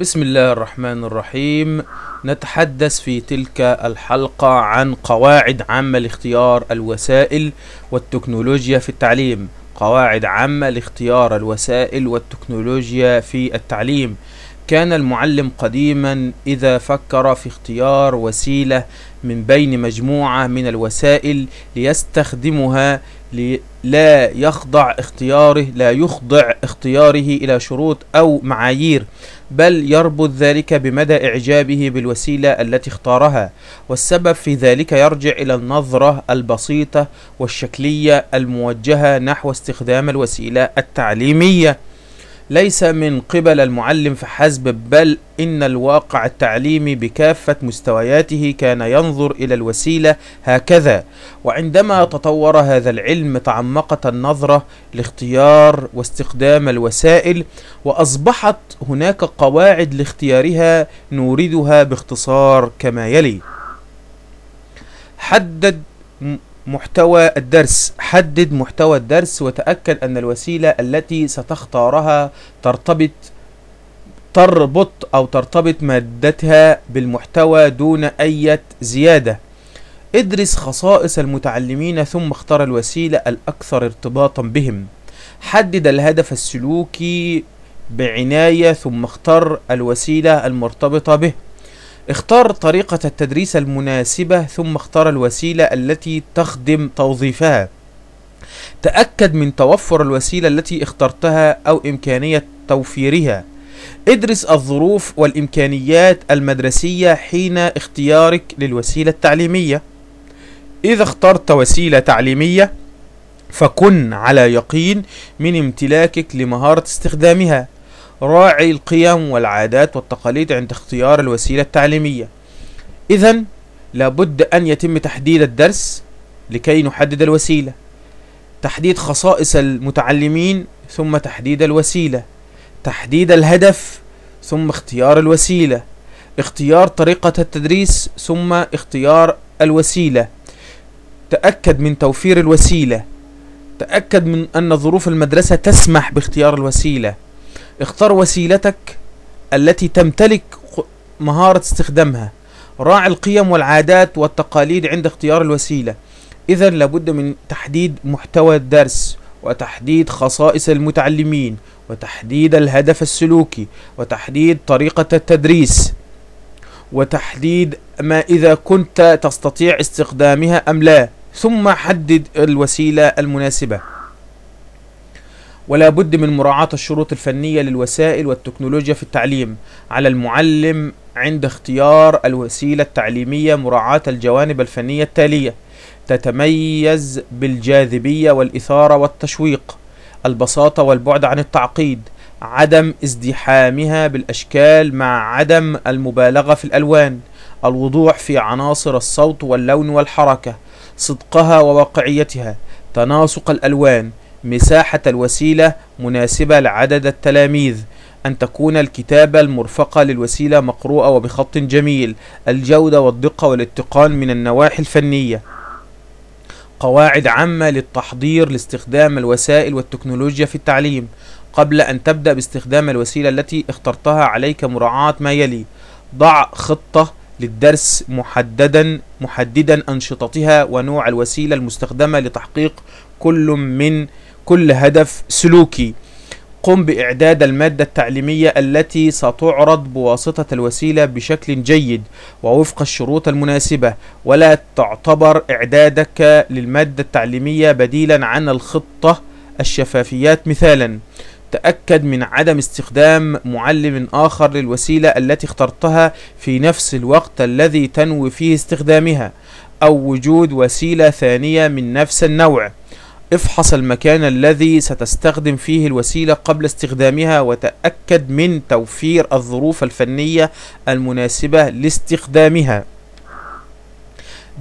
بسم الله الرحمن الرحيم نتحدث في تلك الحلقة عن قواعد عامة لاختيار الوسائل والتكنولوجيا في التعليم قواعد عامة لاختيار الوسائل والتكنولوجيا في التعليم كان المعلم قديما إذا فكر في اختيار وسيلة من بين مجموعة من الوسائل ليستخدمها لا يخضع اختياره لا يخضع اختياره إلى شروط أو معايير بل يربط ذلك بمدى إعجابه بالوسيلة التي اختارها والسبب في ذلك يرجع إلى النظرة البسيطة والشكلية الموجهة نحو استخدام الوسيلة التعليمية ليس من قبل المعلم فحسب بل إن الواقع التعليمي بكافة مستوياته كان ينظر إلى الوسيلة هكذا وعندما تطور هذا العلم تعمقت النظرة لاختيار واستخدام الوسائل وأصبحت هناك قواعد لاختيارها نوردها باختصار كما يلي حدد محتوى الدرس حدد محتوى الدرس وتأكد أن الوسيلة التي ستختارها ترتبط تربط أو ترتبط مادتها بالمحتوى دون أي زيادة ادرس خصائص المتعلمين ثم اختر الوسيلة الأكثر ارتباطا بهم حدد الهدف السلوكي بعناية ثم اختر الوسيلة المرتبطة به اختار طريقة التدريس المناسبة ثم اختار الوسيلة التي تخدم توظيفها تأكد من توفر الوسيلة التي اخترتها أو إمكانية توفيرها ادرس الظروف والإمكانيات المدرسية حين اختيارك للوسيلة التعليمية إذا اخترت وسيلة تعليمية فكن على يقين من امتلاكك لمهارة استخدامها راعي القيم والعادات والتقاليد عند اختيار الوسيلة التعليمية إذا لابد أن يتم تحديد الدرس لكي نحدد الوسيلة تحديد خصائص المتعلمين ثم تحديد الوسيلة تحديد الهدف ثم اختيار الوسيلة اختيار طريقة التدريس ثم اختيار الوسيلة تأكد من توفير الوسيلة تأكد من أن ظروف المدرسة تسمح باختيار الوسيلة اختر وسيلتك التي تمتلك مهارة استخدامها راعي القيم والعادات والتقاليد عند اختيار الوسيلة إذا لابد من تحديد محتوى الدرس وتحديد خصائص المتعلمين وتحديد الهدف السلوكي وتحديد طريقة التدريس وتحديد ما إذا كنت تستطيع استخدامها أم لا ثم حدد الوسيلة المناسبة ولا بد من مراعاة الشروط الفنية للوسائل والتكنولوجيا في التعليم على المعلم عند اختيار الوسيلة التعليمية مراعاة الجوانب الفنية التالية تتميز بالجاذبية والإثارة والتشويق البساطة والبعد عن التعقيد عدم ازدحامها بالأشكال مع عدم المبالغة في الألوان الوضوح في عناصر الصوت واللون والحركة صدقها وواقعيتها تناسق الألوان مساحة الوسيلة مناسبة لعدد التلاميذ أن تكون الكتابة المرفقة للوسيلة مقروءة وبخط جميل الجودة والدقة والاتقان من النواحي الفنية قواعد عامة للتحضير لاستخدام الوسائل والتكنولوجيا في التعليم قبل أن تبدأ باستخدام الوسيلة التي اخترتها عليك مراعاة ما يلي ضع خطة للدرس محددا محددا أنشطتها ونوع الوسيلة المستخدمة لتحقيق كل من كل هدف سلوكي قم بإعداد المادة التعليمية التي ستعرض بواسطة الوسيلة بشكل جيد ووفق الشروط المناسبة ولا تعتبر إعدادك للمادة التعليمية بديلا عن الخطة الشفافيات مثالا تأكد من عدم استخدام معلم آخر للوسيلة التي اخترتها في نفس الوقت الذي تنوي فيه استخدامها أو وجود وسيلة ثانية من نفس النوع افحص المكان الذي ستستخدم فيه الوسيلة قبل استخدامها وتأكد من توفير الظروف الفنية المناسبة لاستخدامها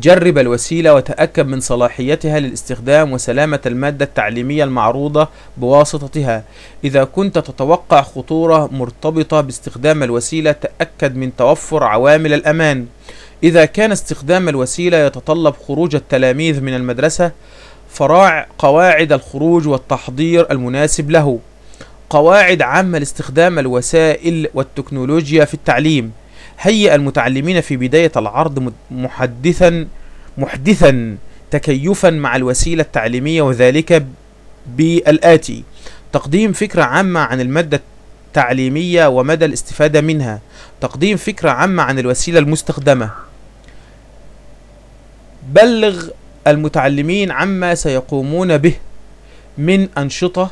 جرب الوسيلة وتأكد من صلاحيتها للاستخدام وسلامة المادة التعليمية المعروضة بواسطتها إذا كنت تتوقع خطورة مرتبطة باستخدام الوسيلة تأكد من توفر عوامل الأمان إذا كان استخدام الوسيلة يتطلب خروج التلاميذ من المدرسة فراع قواعد الخروج والتحضير المناسب له قواعد عامة لاستخدام الوسائل والتكنولوجيا في التعليم هيئ المتعلمين في بداية العرض محدثا محدثا تكيفا مع الوسيلة التعليمية وذلك بالآتي تقديم فكرة عامة عن المادة التعليمية ومدى الاستفادة منها تقديم فكرة عامة عن الوسيلة المستخدمة بلغ المتعلمين عما سيقومون به من أنشطة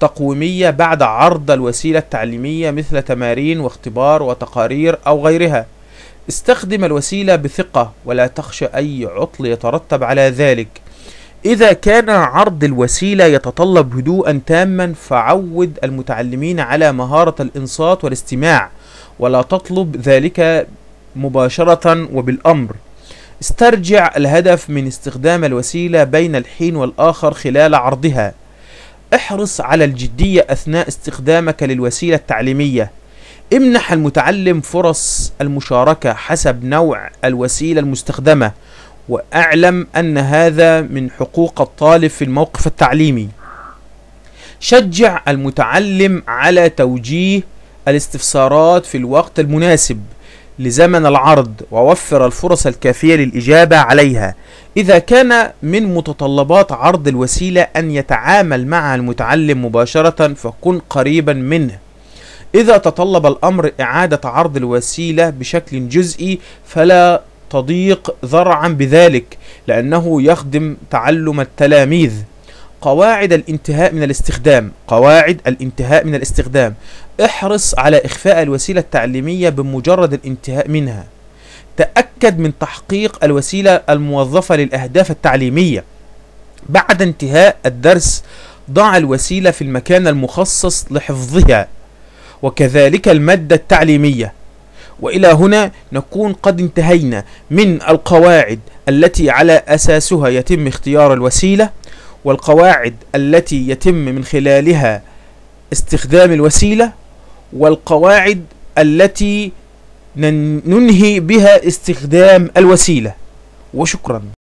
تقويمية بعد عرض الوسيلة التعليمية مثل تمارين واختبار وتقارير أو غيرها استخدم الوسيلة بثقة ولا تخشى أي عطل يترتب على ذلك إذا كان عرض الوسيلة يتطلب هدوءا تاما فعود المتعلمين على مهارة الإنصات والاستماع ولا تطلب ذلك مباشرة وبالأمر استرجع الهدف من استخدام الوسيلة بين الحين والآخر خلال عرضها احرص على الجدية أثناء استخدامك للوسيلة التعليمية امنح المتعلم فرص المشاركة حسب نوع الوسيلة المستخدمة واعلم ان هذا من حقوق الطالب في الموقف التعليمي شجع المتعلم على توجيه الاستفسارات في الوقت المناسب لزمن العرض ووفر الفرص الكافية للإجابة عليها إذا كان من متطلبات عرض الوسيلة أن يتعامل مع المتعلم مباشرة فكن قريبا منه إذا تطلب الأمر إعادة عرض الوسيلة بشكل جزئي فلا تضيق ذرعا بذلك لأنه يخدم تعلم التلاميذ قواعد الانتهاء من الاستخدام قواعد الانتهاء من الاستخدام احرص على إخفاء الوسيلة التعليمية بمجرد الانتهاء منها تأكد من تحقيق الوسيلة الموظفة للأهداف التعليمية بعد انتهاء الدرس ضع الوسيلة في المكان المخصص لحفظها وكذلك المادة التعليمية وإلى هنا نكون قد انتهينا من القواعد التي على أساسها يتم اختيار الوسيلة والقواعد التي يتم من خلالها استخدام الوسيلة والقواعد التي ننهي بها استخدام الوسيلة وشكرا